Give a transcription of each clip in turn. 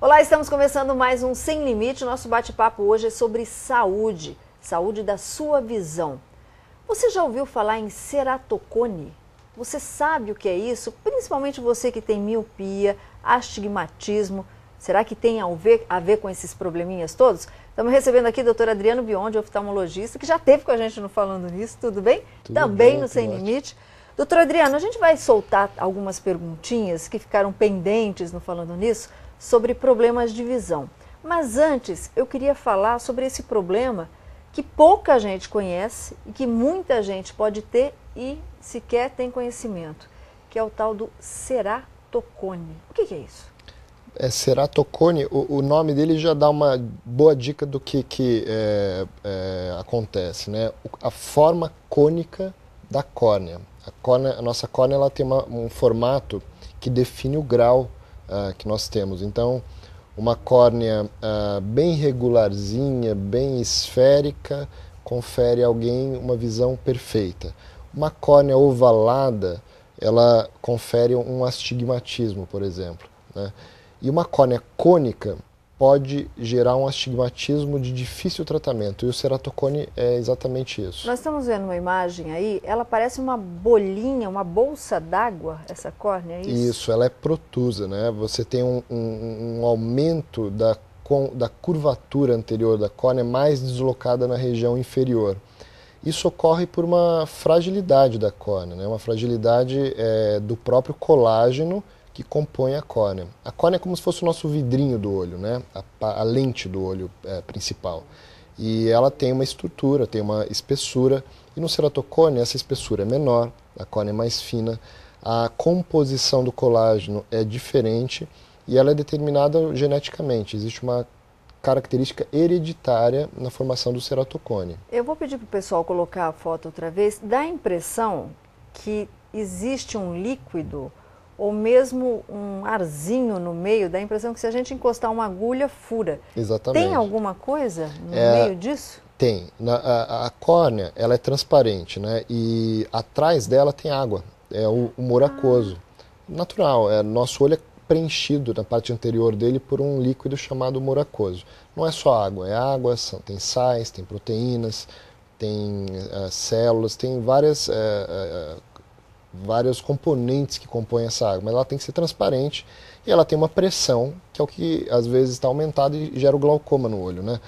Olá, estamos começando mais um Sem Limite. Nosso bate-papo hoje é sobre saúde, saúde da sua visão. Você já ouviu falar em ceratocone? Você sabe o que é isso? Principalmente você que tem miopia, astigmatismo. Será que tem a ver, a ver com esses probleminhas todos? Estamos recebendo aqui o doutor Adriano Biondi, oftalmologista, que já teve com a gente no Falando Nisso, tudo bem? Tudo Também no Sem ótimo. Limite. Doutor Adriano, a gente vai soltar algumas perguntinhas que ficaram pendentes no Falando Nisso sobre problemas de visão. Mas antes, eu queria falar sobre esse problema que pouca gente conhece e que muita gente pode ter e sequer tem conhecimento, que é o tal do ceratocone. O que, que é isso? É, ceratocone, o, o, nome dele já dá uma boa dica do que, que é, é, acontece. Né? A forma cônica da córnea. A, córnea, a nossa córnea ela tem uma, um formato que define o grau uh, que nós temos. Então, uma córnea uh, bem regularzinha, bem esférica, confere a alguém uma visão perfeita. Uma córnea ovalada, ela confere um astigmatismo, por exemplo. Né? E uma córnea cônica pode gerar um astigmatismo de difícil tratamento. E o ceratocone é exatamente isso. Nós estamos vendo uma imagem aí, ela parece uma bolinha, uma bolsa d'água, essa córnea, é isso? Isso, ela é protusa, né? Você tem um, um, um aumento da, da curvatura anterior da córnea mais deslocada na região inferior. Isso ocorre por uma fragilidade da córnea, né? uma fragilidade é, do próprio colágeno que compõe a córnea. A córnea é como se fosse o nosso vidrinho do olho, né? a, a lente do olho é, principal. E ela tem uma estrutura, tem uma espessura, e no ceratocórnea essa espessura é menor, a córnea é mais fina, a composição do colágeno é diferente e ela é determinada geneticamente. Existe uma característica hereditária na formação do ceratocone. Eu vou pedir para o pessoal colocar a foto outra vez. Dá a impressão que existe um líquido ou mesmo um arzinho no meio, dá a impressão que se a gente encostar uma agulha, fura. Exatamente. Tem alguma coisa no é, meio disso? Tem. Na, a, a, córnea, ela é transparente, né? E atrás dela tem água. É o, humor Ah. Natural. É, nosso olho é preenchido na parte anterior dele por um líquido chamado muracoso. Não é só água, é água, são, tem sais, tem proteínas, tem uh, células, tem várias, uh, uh, vários componentes que compõem essa água, mas ela tem que ser transparente e ela tem uma pressão, que é o que às vezes está aumentado e gera o glaucoma no olho, né?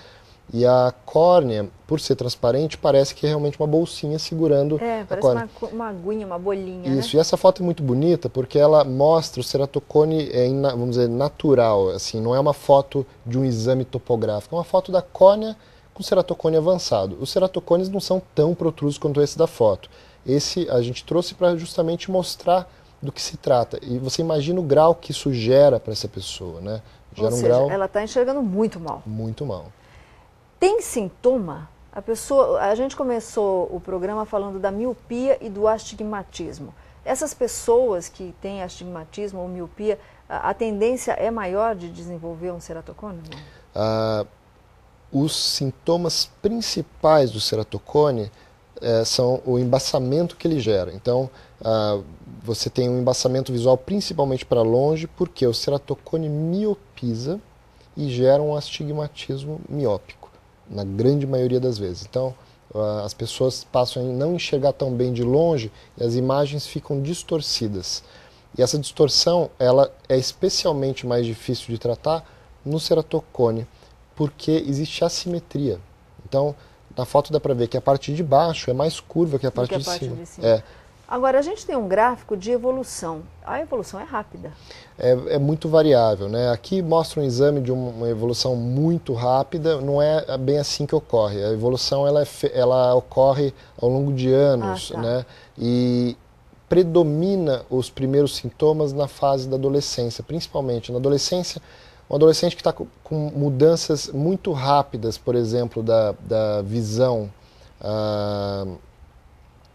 E a córnea, por ser transparente, parece que é realmente uma bolsinha segurando é, a córnea. Uma, uma aguinha, uma bolinha. Né? Isso, né? e essa foto é muito bonita porque ela mostra o ceratocone, é, vamos dizer, natural. Assim, não é uma foto de um exame topográfico, é uma foto da córnea com ceratocone avançado. Os ceratocones não são tão protrusos quanto esse da foto. Esse a gente trouxe para justamente mostrar do que se trata. E você imagina o grau que isso gera para essa pessoa, né? Gera Ou seja, um grau... ela está enxergando muito mal. Muito mal. Tem sintoma? A pessoa, a gente começou o programa falando da miopia e do astigmatismo. Essas pessoas que têm astigmatismo ou miopia, a, a tendência é maior de desenvolver um ceratocone? Ah, os sintomas principais do ceratocone eh, são o embaçamento que ele gera. Então, ah, você tem um embaçamento visual principalmente para longe, porque o ceratocone miopiza e gera um astigmatismo miópico na grande maioria das vezes. Então, as pessoas passam a não enxergar tão bem de longe e as imagens ficam distorcidas. E essa distorção ela é especialmente mais difícil de tratar no ceratocone, porque existe assimetria. Então, na foto dá para ver que a parte de baixo é mais curva que a parte, que a de, parte cima. de, cima. É. Agora, a gente tem um gráfico de evolução. A evolução é rápida. É, é muito variável, né? Aqui mostra um exame de uma evolução muito rápida, não é bem assim que ocorre. A evolução ela, é, ela ocorre ao longo de anos, ah, tá. né? E predomina os primeiros sintomas na fase da adolescência, principalmente. Na adolescência, um adolescente que está com, mudanças muito rápidas, por exemplo, da, da visão. Uh,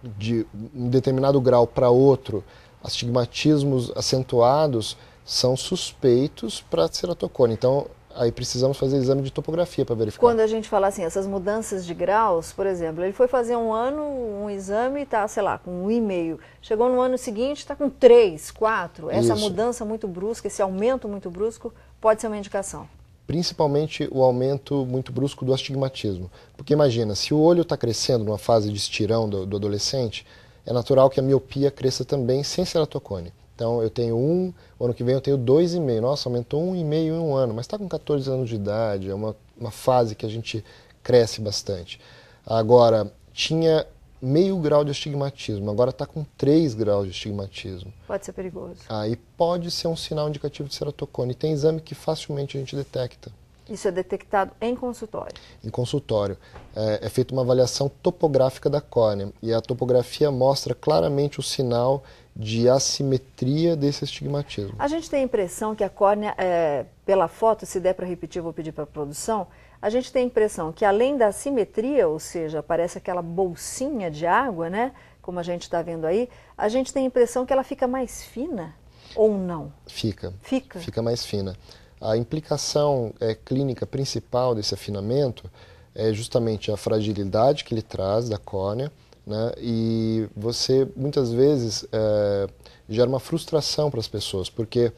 de um determinado grau para outro, astigmatismos acentuados são suspeitos para ceratocone. Então, aí precisamos fazer exame de topografia para verificar. Quando a gente fala assim, essas mudanças de graus, por exemplo, ele foi fazer um ano um exame e está, sei lá, com um e meio. Chegou no ano seguinte, está com três, quatro. Essa Isso. mudança muito brusca, esse aumento muito brusco, pode ser uma indicação principalmente o aumento muito brusco do astigmatismo. Porque imagina, se o olho está crescendo numa fase de estirão do, do, adolescente, é natural que a miopia cresça também sem ceratocone. Então eu tenho um, ano que vem eu tenho dois e meio. Nossa, aumentou um e meio em um ano, mas está com 14 anos de idade, é uma, uma fase que a gente cresce bastante. Agora, tinha meio grau de astigmatismo, agora está com 3 graus de astigmatismo. Pode ser perigoso. Aí pode ser um sinal indicativo de ceratocone. E tem exame que facilmente a gente detecta. Isso é detectado em consultório? Em consultório. É, é feita uma avaliação topográfica da córnea. E a topografia mostra claramente o sinal de assimetria desse astigmatismo. A gente tem a impressão que a córnea, é, pela foto, se der para repetir, eu vou pedir para a produção, a gente tem a impressão que além da simetria, ou seja, parece aquela bolsinha de água, né? Como a gente está vendo aí, a gente tem a impressão que ela fica mais fina ou não? Fica. Fica. Fica mais fina. A implicação é, clínica principal desse afinamento é justamente a fragilidade que ele traz da córnea, né? E você muitas vezes é, gera uma frustração para as pessoas, porque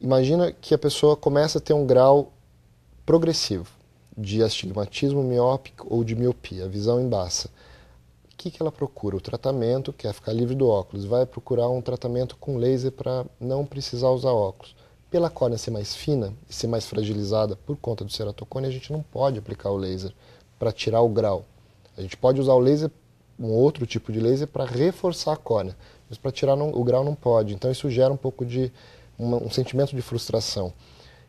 imagina que a pessoa começa a ter um grau progressivo de astigmatismo miópico ou de miopia, visão embaça. O que, que ela procura? O tratamento, quer ficar livre do óculos, vai procurar um tratamento com laser para não precisar usar óculos. Pela córnea ser mais fina e ser mais fragilizada por conta do ceratocone, a gente não pode aplicar o laser para tirar o grau. A gente pode usar o laser, um outro tipo de laser, para reforçar a córnea, mas para tirar não, o grau não pode. Então isso gera um pouco de um sentimento de frustração.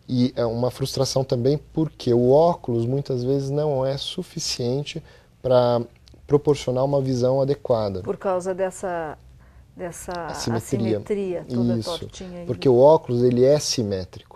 E é uma frustração também porque o óculos muitas vezes não é suficiente para proporcionar uma visão adequada. Por causa dessa dessa assimetria, assimetria toda Isso, tortinha. Aí. Porque né? o óculos ele é simétrico.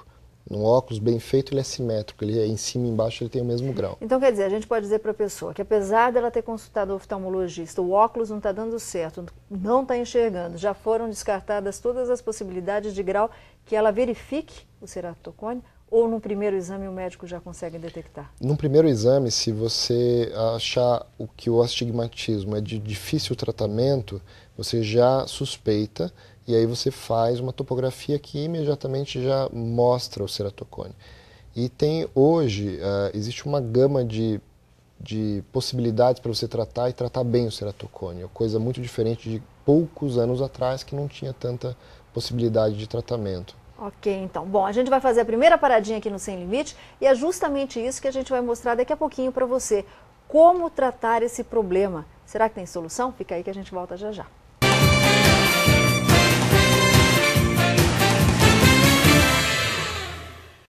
Num óculos bem feito, ele é simétrico, ele é em cima e embaixo, ele tem o mesmo grau. Então, quer dizer, a gente pode dizer para a pessoa que apesar dela ter consultado o oftalmologista, o óculos não está dando certo, não está enxergando, já foram descartadas todas as possibilidades de grau, que ela verifique o ceratocone ou no primeiro exame o médico já consegue detectar? No primeiro exame, se você achar o que o astigmatismo é de difícil tratamento, você já suspeita e aí você faz uma topografia que imediatamente já mostra o ceratocone. E tem hoje, uh, existe uma gama de, de possibilidades para você tratar e tratar bem o ceratocone. É coisa muito diferente de poucos anos atrás que não tinha tanta possibilidade de tratamento. Ok, então. Bom, a gente vai fazer a primeira paradinha aqui no Sem Limite e é justamente isso que a gente vai mostrar daqui a pouquinho para você. Como tratar esse problema? Será que tem solução? Fica aí que a gente volta já já.